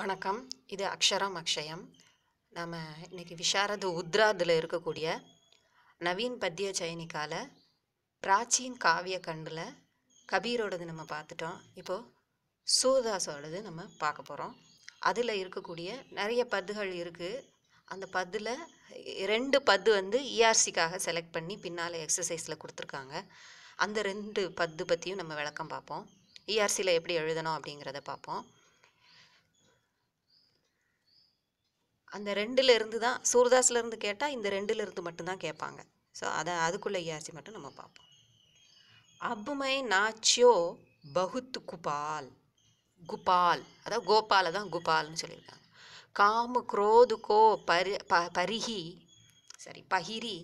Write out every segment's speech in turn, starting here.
வணக்கம் இது அக்ஷரம் அக்ஷயம் நாம் இன்றைக்கி விஷாரது உத்ராதில் இருக்கக்கூடிய நவீன் பத்திய சயனிக்கால பிராச்சீன் காவிய கண்டில் கபீரோடது நம்ம பார்த்துட்டோம் இப்போது சூரதாஸோடது நம்ம பார்க்க போகிறோம் அதில் இருக்கக்கூடிய நிறைய பத்துகள் இருக்குது அந்த பத்தில் ரெண்டு பத்து வந்து இஆர்சிக்காக e செலக்ட் பண்ணி பின்னால் எக்ஸசைஸில் கொடுத்துருக்காங்க அந்த ரெண்டு பத்து பற்றியும் நம்ம விளக்கம் பார்ப்போம் இஆர்சியில் e எப்படி எழுதணும் அப்படிங்கிறத பார்ப்போம் அந்த ரெண்டுல இருந்து தான் சூர்தாஸ்லேருந்து இருந்து கேட்டால் இந்த ரெண்டுல இருந்து மட்டும்தான் கேட்பாங்க ஸோ அதை அதுக்குள்ளே ஐயாசி e மட்டும் நம்ம பார்ப்போம் அபுமை நாச்சியோ பகுத்து குபால் குபால் அதாவது கோபால தான் குபால்னு சொல்லியிருக்காங்க காமு கோ பரி ப பரிகி சரி பகிரி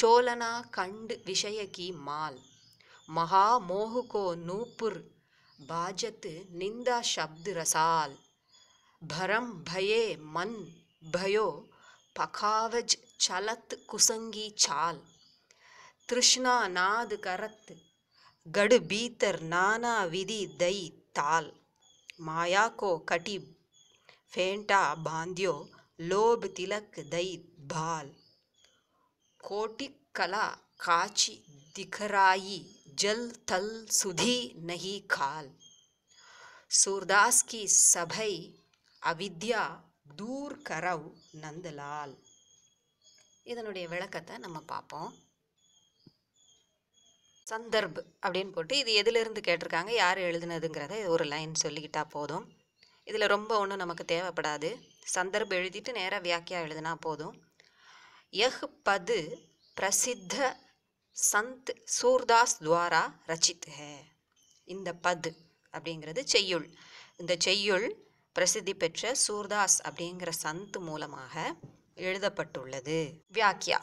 சோலனா கண்டு விஷயகி மால் மகா மோகுகோ நூப்புர் பாஜத்து நிந்தா சப்து ரசால் பரம் பயே மன் भयो पखावज चलत कुसंगी चाल तृष्णा नाद करत गड़ भीतर नाना विधि दई ताल माया को कटि फेंटा बांध्यो लोभ तिलक दई भाल कोटि कला काची दिखराई जल तल सुधी नहीं खाल सूरदास की सभई अविद्या தூர் கரவ் நந்தலால் இதனுடைய விளக்கத்தை நம்ம பார்ப்போம் சந்தர்ப் அப்படின்னு போட்டு இது எதிலிருந்து கேட்டிருக்காங்க யார் எழுதுனதுங்கிறத ஒரு லைன் சொல்லிக்கிட்டா போதும் இதில் ரொம்ப ஒன்றும் நமக்கு தேவைப்படாது சந்தர்ப் எழுதிட்டு நேராக வியாக்கியா எழுதுனா போதும் எஹ் பது பிரசித்த சந்த் சூர்தாஸ் துவாரா ரச்சித் இந்த பது அப்படிங்கிறது செய்யுள் இந்த செய்யுள் பிரசித்தி பெற்ற சூர்தாஸ் அப்படிங்கிற சந்த் மூலமாக எழுதப்பட்டுள்ளது வியாக்கியா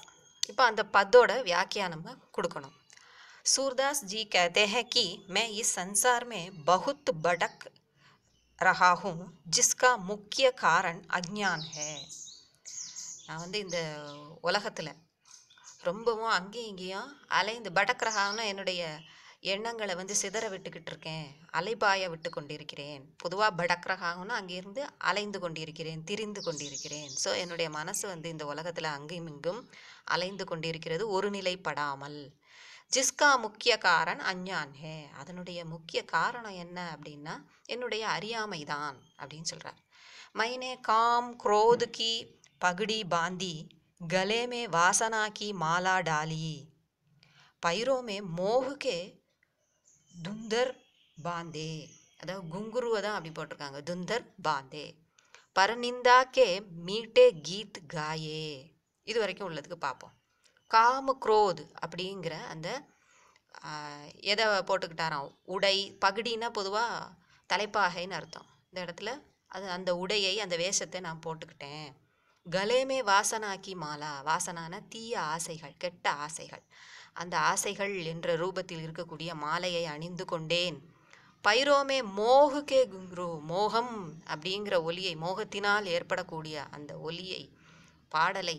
இப்போ அந்த பத்தோட வியாக்கியா நம்ம கொடுக்கணும் சூர்தாஸ் ஜி कहते हैं கி மே इस संसार பகுத் படக் भटक रहा ஜிஸ்கா முக்கிய காரண் அக்ஞான் ஹே நான் வந்து இந்த உலகத்தில் ரொம்பவும் அங்கேயும் இங்கேயும் அலைந்து படக்ரஹான்னு என்னுடைய எண்ணங்களை வந்து சிதற விட்டுக்கிட்டு இருக்கேன் அலைபாய விட்டு கொண்டிருக்கிறேன் பொதுவாக படக்ரகாகனா அங்கேருந்து அலைந்து கொண்டிருக்கிறேன் திரிந்து கொண்டிருக்கிறேன் ஸோ என்னுடைய மனசு வந்து இந்த உலகத்தில் அங்கும் இங்கும் அலைந்து கொண்டிருக்கிறது ஒரு நிலைப்படாமல் ஜிஸ்கா முக்கிய காரணம் அஞ்ஞான் ஹே அதனுடைய முக்கிய காரணம் என்ன அப்படின்னா என்னுடைய அறியாமை தான் அப்படின்னு சொல்கிறார் மைனே காம் குரோது கி பகுடி பாந்தி கலேமே வாசனாக்கி மாலா டாலி பைரோமே மோகுக்கே துந்தர் பாந்தே அதாவது குங்குருவை தான் அப்படி போட்டிருக்காங்க துந்தர் பாந்தே பரநிந்தாக்கே மீட்டே கீத் காயே இது வரைக்கும் உள்ளதுக்கு பார்ப்போம் காம குரோத் அப்படிங்கிற அந்த எதை போட்டுக்கிட்டாராம் உடை பகுடின்னா பொதுவாக தலைப்பாகைன்னு அர்த்தம் இந்த இடத்துல அது அந்த உடையை அந்த வேஷத்தை நான் போட்டுக்கிட்டேன் கலேமே வாசனாக்கி மாலா வாசனான தீய ஆசைகள் கெட்ட ஆசைகள் அந்த ஆசைகள் என்ற ரூபத்தில் இருக்கக்கூடிய மாலையை அணிந்து கொண்டேன் பைரோமே மோகுகே குங்ரு மோகம் அப்படிங்கிற ஒலியை மோகத்தினால் ஏற்படக்கூடிய அந்த ஒலியை பாடலை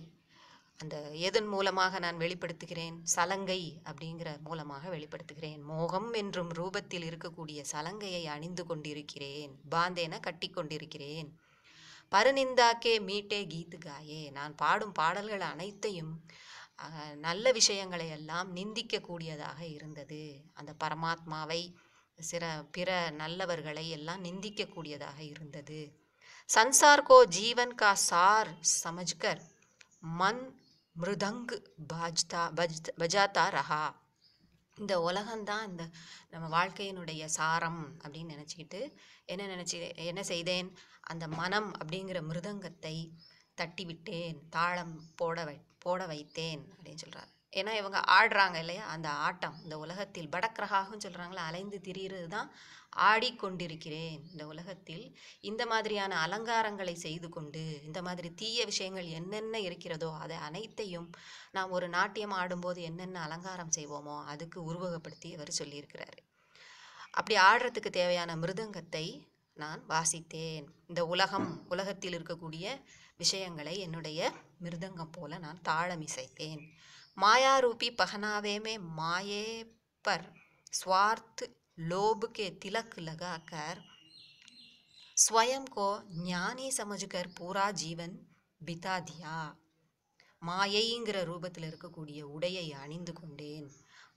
அந்த எதன் மூலமாக நான் வெளிப்படுத்துகிறேன் சலங்கை அப்படிங்கிற மூலமாக வெளிப்படுத்துகிறேன் மோகம் என்றும் ரூபத்தில் இருக்கக்கூடிய சலங்கையை அணிந்து கொண்டிருக்கிறேன் பாந்தேன கட்டி கொண்டிருக்கிறேன் பரநிந்தாக்கே மீட்டே கீத்து காயே நான் பாடும் பாடல்கள் அனைத்தையும் நல்ல விஷயங்களை எல்லாம் நிந்திக்கக்கூடியதாக இருந்தது அந்த பரமாத்மாவை சிற பிற நல்லவர்களை எல்லாம் நிந்திக்கக்கூடியதாக இருந்தது சன்சார் கோ ஜீவன் கா சார் சமஜ்கர் மன் மிருதங் பாஜ்தா பஜ் பஜாத்தா ரஹா இந்த உலகம்தான் இந்த நம்ம வாழ்க்கையினுடைய சாரம் அப்படின்னு நினச்சிக்கிட்டு என்ன நினச்சி என்ன செய்தேன் அந்த மனம் அப்படிங்கிற மிருதங்கத்தை தட்டிவிட்டேன் தாளம் போட வை போட வைத்தேன் அப்படின்னு சொல்கிறார் ஏன்னா இவங்க ஆடுறாங்க இல்லையா அந்த ஆட்டம் இந்த உலகத்தில் படக்கிரகாகவும் சொல்கிறாங்களா அலைந்து திரியிறது தான் ஆடிக்கொண்டிருக்கிறேன் இந்த உலகத்தில் இந்த மாதிரியான அலங்காரங்களை செய்து கொண்டு இந்த மாதிரி தீய விஷயங்கள் என்னென்ன இருக்கிறதோ அதை அனைத்தையும் நாம் ஒரு நாட்டியம் ஆடும்போது என்னென்ன அலங்காரம் செய்வோமோ அதுக்கு உருவகப்படுத்தி அவர் சொல்லியிருக்கிறாரு அப்படி ஆடுறதுக்கு தேவையான மிருதங்கத்தை நான் வாசித்தேன் இந்த உலகம் உலகத்தில் இருக்கக்கூடிய விஷயங்களை என்னுடைய மிருதங்கம் போல நான் தாளமிசைத்தேன் மாயாரூபி पहनावे में माये पर स्वार्थ लोभ के லகாக்கர் लगाकर கோ ஞானி சமஜுகர் பூரா ஜீவன் பிதாதியா மாயைங்கிற ரூபத்தில் இருக்கக்கூடிய உடையை அணிந்து கொண்டேன்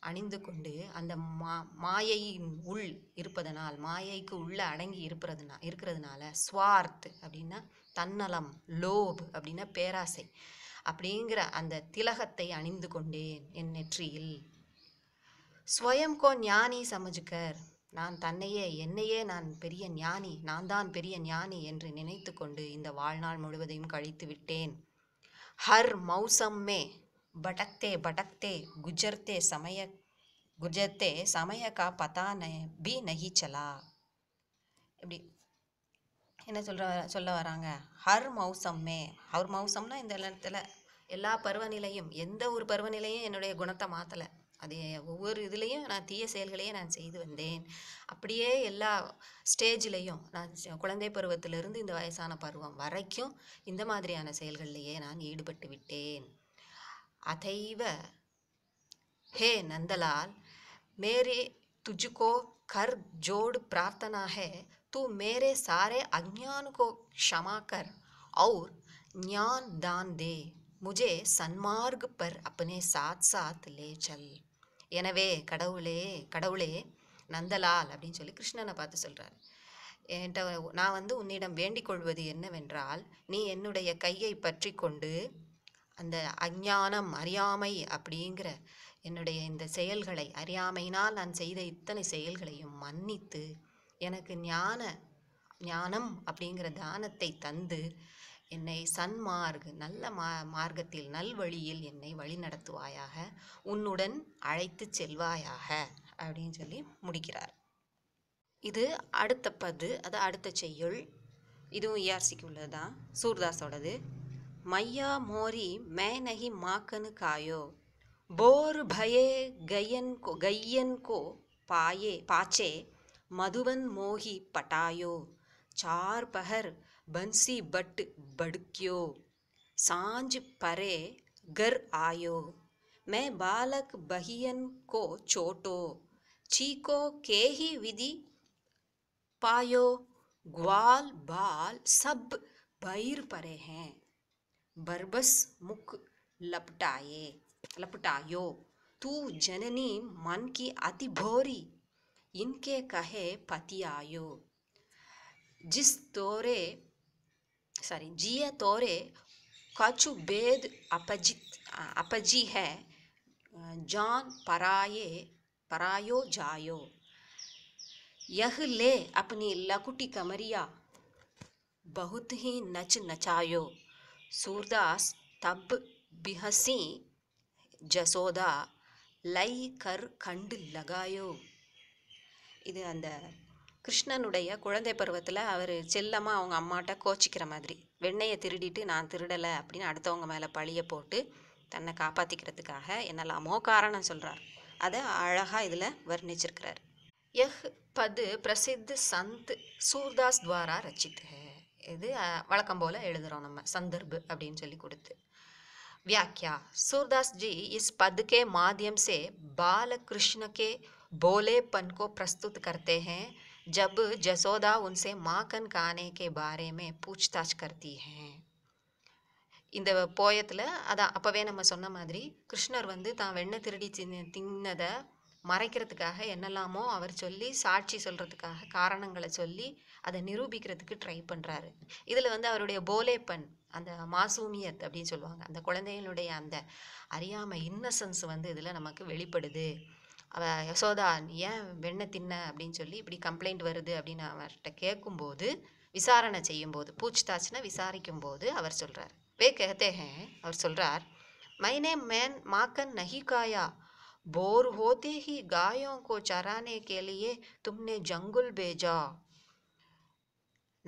அணிந்து கொண்டு அந்த மா மாயையின் உள் இருப்பதனால் மாயைக்கு உள்ளே அடங்கி இருப்பதுனா இருக்கிறதுனால ஸ்வார்த் அப்படின்னா தன்னலம் லோப் அப்படின்னா பேராசை அப்படிங்கிற அந்த திலகத்தை அணிந்து கொண்டேன் என் நெற்றியில் ஸ்வயம்கோ ஞானி சமஜ்கர் நான் தன்னையே என்னையே நான் பெரிய ஞானி நான் தான் பெரிய ஞானி என்று நினைத்து கொண்டு இந்த வாழ்நாள் முழுவதையும் கழித்து விட்டேன் ஹர் மௌசம்மே மே படக்தே படக்தே குஜர்த்தே சமய குஜர்த்தே சமய கா பதா ந பி இப்படி என்ன சொல்கிற சொல்ல வராங்க ஹர் மௌசம்மே ஹர் மௌசம்னா இந்த இடத்துல எல்லா பருவநிலையும் எந்த ஒரு பருவநிலையும் என்னுடைய குணத்தை மாற்றலை அது ஒவ்வொரு இதுலேயும் நான் தீய செயல்களையே நான் செய்து வந்தேன் அப்படியே எல்லா ஸ்டேஜ்லேயும் நான் குழந்தை பருவத்திலிருந்து இந்த வயசான பருவம் வரைக்கும் இந்த மாதிரியான செயல்கள்லேயே நான் ஈடுபட்டு விட்டேன் அதைவ ஹே நந்தலால் மேரி துஜுகோ கர் ஜோடு பிரார்த்தனா ஹே तू मेरे सारे अज्ञान को क्षमा कर और ज्ञान दान दे முஜே சன்மார்க் பர் அப்பனே சாத் சாத் ले चल எனவே கடவுளே கடவுளே நந்தலால் அப்படின்னு சொல்லி கிருஷ்ணனை பார்த்து சொல்கிறார் என்கிட்ட நான் வந்து உன்னிடம் வேண்டிக் கொள்வது என்னவென்றால் நீ என்னுடைய கையை பற்றி கொண்டு அந்த அஞ்ஞானம் அறியாமை அப்படிங்கிற என்னுடைய இந்த செயல்களை அறியாமையினால் நான் செய்த இத்தனை செயல்களையும் மன்னித்து எனக்கு ஞான ஞானம் அப்படிங்கிற தானத்தை தந்து என்னை சன்மார்க் நல்ல மா மார்க்கத்தில் நல்வழியில் என்னை வழிநடத்துவாயாக உன்னுடன் அழைத்து செல்வாயாக அப்படின்னு சொல்லி முடிக்கிறார் இது அடுத்த பது அது அடுத்த செய்யுள் இதுவும் இஆர்சிக்கு e உள்ளது தான் சூர்தாஸோடது மையா மோரி மேனகி மாக்கனு காயோ போர் பயே கையன் கோ கையன் கோ பாயே பாச்சே मधुबन मोही पटायो चार पहर बंसी बट बड़क्यो सांझ परे घर आयो मैं बालक बहियन को चोटो चीको के ही विधि पायो ग्वाल बाल सब बैर परे हैं बरबस मुख लपटाए लपटायो तू जननी मन की अति भोरी इनके कहे पति आयो जिस तोरे सॉरी जिय तोरे कछु भेद अपजित अपजी है जान पराये परायो जायो यह ले अपनी लकुटी कमरिया बहुत ही नच नचायो सूरदास तब बिहसी जसोदा लई कर खंड लगायो இது அந்த கிருஷ்ணனுடைய குழந்தை பருவத்தில் அவர் செல்லமாக அவங்க அம்மாட்ட கோச்சிக்கிற மாதிரி வெண்ணையை திருடிட்டு நான் திருடலை அப்படின்னு அடுத்தவங்க மேலே பழியை போட்டு தன்னை காப்பாற்றிக்கிறதுக்காக என்னெல்லாமோ காரணம் சொல்கிறார் அதை அழகாக இதில் வர்ணிச்சிருக்கிறார் எஹ் பது பிரசித்த சந்த் சூர்தாஸ் துவாரா ரச்சித்து இது வழக்கம் போல் எழுதுகிறோம் நம்ம சந்தர்பு அப்படின்னு சொல்லி கொடுத்து வியாக்கியா சூர்தாஸ் ஜி இஸ் பதுக்கே மாத்தியம் சே பாலகிருஷ்ண भोलेपन को प्रस्तुत करते हैं जब जसोदा उनसे माकन काने के बारे में पूछताछ करती हैं இந்த போயத்தில் அதான் அப்போவே நம்ம சொன்ன மாதிரி கிருஷ்ணர் வந்து தான் வெண்ணெய் திருடி தின் தின்னதை மறைக்கிறதுக்காக என்னெல்லாமோ அவர் சொல்லி சாட்சி சொல்கிறதுக்காக காரணங்களை சொல்லி அதை நிரூபிக்கிறதுக்கு ட்ரை பண்ணுறாரு இதில் வந்து அவருடைய போலேப்பன் அந்த மாசூமியத் அப்படின்னு சொல்லுவாங்க அந்த குழந்தைகளுடைய அந்த அறியாமை இன்னசென்ஸ் வந்து இதில் நமக்கு வெளிப்படுது அவ யசோதா நீ ஏன் வெண்ணெய் தின்ன அப்படின்னு சொல்லி இப்படி கம்ப்ளைண்ட் வருது அப்படின்னு அவர்கிட்ட கேட்கும்போது விசாரணை செய்யும்போது பூச்தாச்சுனா விசாரிக்கும் போது அவர் சொல்கிறார் வே கேத்தேஹே அவர் சொல்கிறார் மைனே மேன் மாக்கன் நஹி போர் ஹோதேஹி காயம் கோ சரானே கேலியே தும்னே ஜங்குல் பேஜா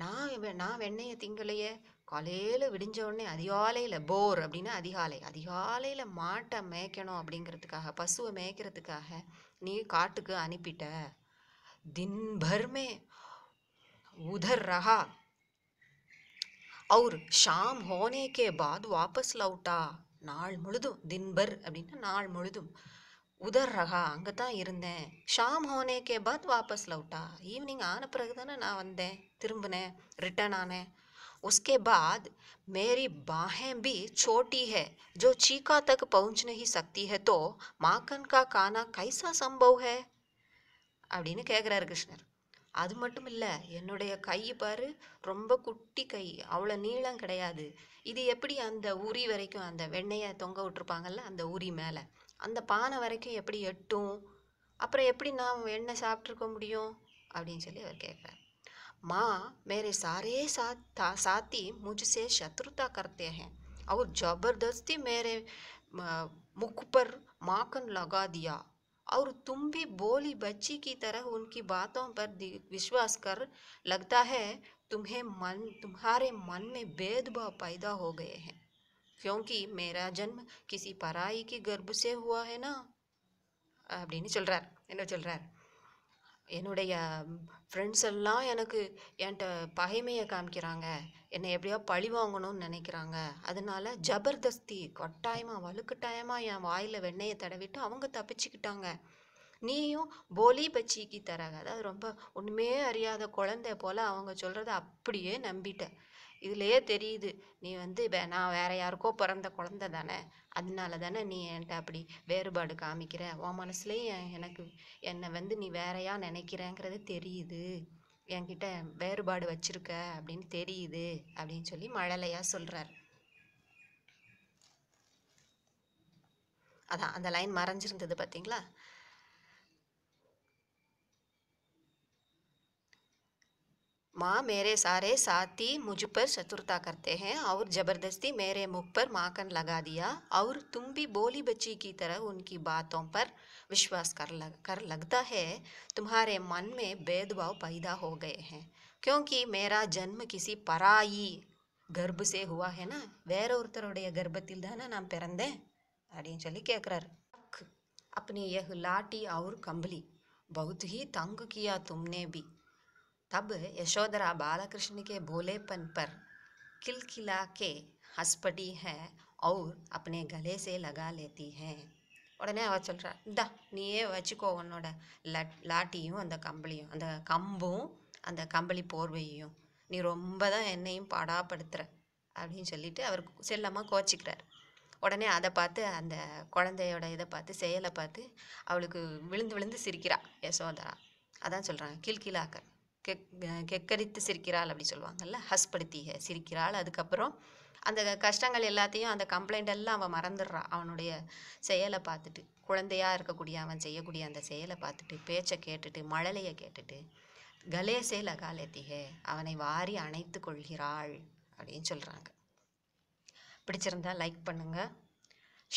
நான் நான் வெண்ணெயை திங்கலையே காலையில் விடிஞ்ச உடனே அதிகாலையில் போர் அப்படின்னா அதிகாலை அதிகாலையில் மாட்டை மேய்க்கணும் அப்படிங்கிறதுக்காக பசுவை மேய்க்கிறதுக்காக நீ காட்டுக்கு அனுப்பிட்ட தின்பர்மே உதர் ரகா அவர் ஷாம் होने के பாத் வாபஸ் லவுட்டா நாள் முழுதும் தின்பர் அப்படின்னா நாள் முழுதும் உதர் ரகா அங்கே தான் இருந்தேன் ஷாம் ஹோனே கே பாத் வாபஸ் லவுட்டா ஈவினிங் ஆன பிறகு தானே நான் வந்தேன் திரும்பினேன் ரிட்டர்ன் ஆனேன் उसके बाद मेरी बाहें भी छोटी है जो चीका तक पहुंच नहीं सकती है तो माकन का काना कैसा संभव है அப்படின்னு கேட்குறாரு கிருஷ்ணர் அது மட்டும் இல்லை என்னுடைய கை பாரு ரொம்ப குட்டி கை அவ்வளோ நீளம் கிடையாது இது எப்படி அந்த உரி வரைக்கும் அந்த வெண்ணெயை தொங்க விட்ருப்பாங்கல்ல அந்த உரி மேலே அந்த பானை வரைக்கும் எப்படி எட்டும் அப்புறம் எப்படி நான் எண்ணெய் சாப்பிட்ருக்க முடியும் அப்படின்னு சொல்லி அவர் கேட்குறாரு माँ मेरे सारे साथ था साथी मुझसे शत्रुता करते हैं और ज़बरदस्ती मेरे मुख पर माखन लगा दिया और तुम भी बोली बच्ची की तरह उनकी बातों पर विश्वास कर लगता है तुम्हें मन तुम्हारे मन में भेदभाव पैदा हो गए हैं क्योंकि मेरा जन्म किसी पराई के गर्भ से हुआ है ना चल रहा है चल रहा है என்னுடைய ஃப்ரெண்ட்ஸ் எல்லாம் எனக்கு என்கிட்ட பகைமையை காமிக்கிறாங்க என்னை எப்படியோ பழி வாங்கணும்னு நினைக்கிறாங்க அதனால ஜபர்தஸ்தி கட்டாயமாக வலுக்கட்டாயமாக என் வாயில் வெண்ணெயை தடவிட்டு அவங்க தப்பிச்சுக்கிட்டாங்க நீயும் போலி பச்சிக்கு தராங்க அதாவது ரொம்ப ஒன்றுமே அறியாத குழந்தை போல் அவங்க சொல்கிறத அப்படியே நம்பிட்டேன் இதுலேயே தெரியுது நீ வந்து வே நான் வேற யாருக்கோ பிறந்த குழந்த தானே அதனால தானே நீ என்கிட்ட அப்படி வேறுபாடு காமிக்கிற உன் மனசுலேயும் எனக்கு என்னை வந்து நீ வேறையா நினைக்கிறேங்கிறது தெரியுது என்கிட்ட வேறுபாடு வச்சுருக்க அப்படின்னு தெரியுது அப்படின்னு சொல்லி மழலையா சொல்கிறார் அதான் அந்த லைன் மறைஞ்சிருந்தது பார்த்தீங்களா माँ मेरे सारे साथी मुझ पर शत्रुता करते हैं और ज़बरदस्ती मेरे मुख पर माकन लगा दिया और तुम भी बोली बच्ची की तरह उनकी बातों पर विश्वास कर लग कर लगता है तुम्हारे मन में भेदभाव पैदा हो गए हैं क्योंकि मेरा जन्म किसी पराई गर्भ से हुआ है ना வேற ஒருத்தருடைய கர்ப்பத்தில் தானே नाम பிறந்தேன் अड़ी சொல்லி कहकर अपनी यह लाठी और कंबली बहुत ही तंग किया तुमने भी तब यशोधरा बालकृष्ण के भोलेपन पर किलकिला के हंसपटी है और अपने गले से लगा लेती है உடனே அவள் சொல்கிறா இந்தா நீயே வச்சுக்கோ உன்னோட லட் லாட்டியும் அந்த கம்பளியும் அந்த கம்பும் அந்த கம்பளி போர்வையும் நீ ரொம்ப தான் என்னையும் பாடாப்படுத்துகிற அப்படின்னு சொல்லிட்டு அவர் செல்லமாக கோச்சிக்கிறார் உடனே அதை பார்த்து அந்த குழந்தையோட இதை பார்த்து செயலை பார்த்து அவளுக்கு விழுந்து விழுந்து சிரிக்கிறா யசோதரா அதான் சொல்கிறாங்க கில்கிலாக்கர் கெக் கெக்கரித்து சிரிக்கிறாள் அப்படி சொல்லுவாங்கல்ல ஹஸ்படுத்தி சிரிக்கிறாள் அதுக்கப்புறம் அந்த கஷ்டங்கள் எல்லாத்தையும் அந்த கம்ப்ளைண்ட் எல்லாம் அவன் மறந்துடுறான் அவனுடைய செயலை பார்த்துட்டு குழந்தையாக இருக்கக்கூடிய அவன் செய்யக்கூடிய அந்த செயலை பார்த்துட்டு பேச்சை கேட்டுட்டு மழலையை கேட்டுட்டு கலேசே லகாலத்திகே அவனை வாரி அணைத்து கொள்கிறாள் அப்படின்னு சொல்கிறாங்க பிடிச்சிருந்தா லைக் பண்ணுங்கள்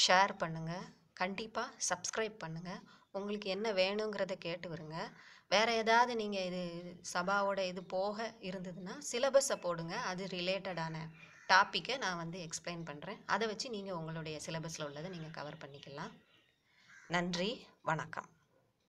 ஷேர் பண்ணுங்கள் கண்டிப்பாக சப்ஸ்கிரைப் பண்ணுங்கள் உங்களுக்கு என்ன வேணுங்கிறத கேட்டு வருங்க வேறு ஏதாவது நீங்கள் இது சபாவோட இது போக இருந்ததுன்னா சிலபஸை போடுங்க அது ரிலேட்டடான டாப்பிக்கை நான் வந்து எக்ஸ்பிளைன் பண்ணுறேன் அதை வச்சு நீங்கள் உங்களுடைய சிலபஸில் உள்ளதை நீங்கள் கவர் பண்ணிக்கலாம் நன்றி வணக்கம்